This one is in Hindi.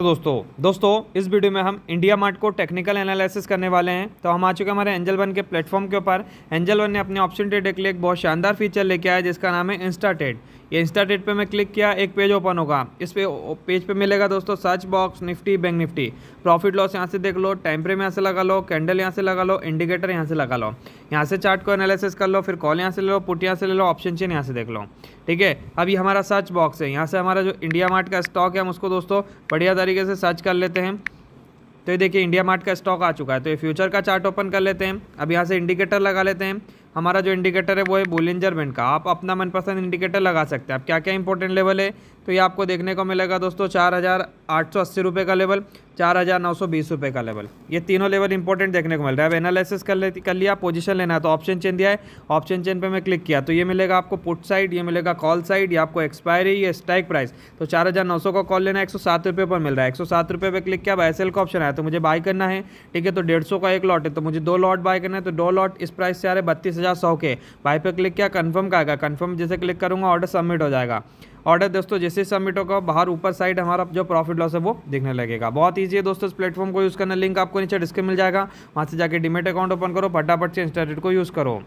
तो दोस्तों दोस्तों इस वीडियो में हम इंडिया मार्ट को टेक्निकल एनालिसिस करने वाले हैं तो हम आ चुके हैं हमारे एंजल वन के प्लेटफॉर्म के ऊपर एंजल वन ने अपने ऑप्शन ट्रेड के लिए एक बहुत शानदार फीचर लेके आया जिसका नाम है इंस्टा ट्रेड ये इंस्टा ट्रेड पे मैं क्लिक किया एक पेज ओपन होगा इस पे पेज पे मिलेगा दोस्तों search box Nifty bank Nifty profit loss यहाँ से देख लो टाइम फ्रेम यहाँ से लगा लो कैंडल यहाँ से लगा लो इंडिकेटर यहाँ से लगा लो यहाँ से चार्ट को एनालिसिस कर लो फिर कॉल यहाँ से ले लो पुट यहाँ से ले लो ऑप्शन चेन यहाँ से देख लो ठीक है अभी हमारा सर्च बॉक्स है यहाँ से हमारा जो इंडिया मार्ट का स्टॉक है हम उसको दोस्तों बढ़िया तरीके से सर्च कर लेते हैं तो ये देखिए इंडिया मार्ट का स्टॉक आ चुका है तो ये फ्यूचर का चार्ट ओपन कर लेते हैं अब यहाँ से इंडिकेटर लगा लेते हैं हमारा जो इंडिकेटर है वो है बोलिंजर बैंड का आप अपना मनपसंद इंडिकेटर लगा सकते हैं आप क्या क्या इंपॉर्टेंट लेवल है तो ये आपको देखने को मिलेगा दोस्तों चार हज़ार आठ सौ अस्सी रुपये का लेवल चार हज़ार नौ सौ बीस रुपये का लेवल ये तीनों लेवल इंपॉर्टेंट देखने को मिल रहा है अब एनालिसिस कर ले कर लिया पोजीशन लेना है तो ऑप्शन चेन दिया है ऑप्शन चेन पे मैं क्लिक किया तो ये मिलेगा आपको पुट साइड ये मिलेगा कॉल साइड या आपको एक्सपायरी या स्ट्राइक प्राइस तो चार हज़ार नौ सौ का कॉल लेना है एक सौ सात रुपये पर मिल रहा है एक सौ सात रुपये पर क्लिक किया बाय सेल का ऑप्शन आया तो मुझे बाय करना है ठीक है तो डेढ़ सौ का एक लॉट है तो मुझे दो लॉट बाय करना है तो दो लॉट इस प्राइस से आ रहे बत्तीस हज़ार सौ के भाई पे क्लिक किया कन्फर्म का आएगा कन्फर्म जैसे क्लिक करूँगा ऑर्डर सबमिट हो जाएगा ऑर्डर दोस्तों जैसे सबमिट होगा बाहर ऊपर साइड हमारा जो प्रॉफिट लॉस है वो दिखने लगेगा बहुत ईजी है दोस्तों इस प्लेटफॉर्म को यूज़ करना लिंक आपको नीचे डिस्क्रिप्शन मिल जाएगा वहाँ से जाकर डिमेट अकाउंट ओपन करो फटाफट से इंस्टाडेट को यूज़ करो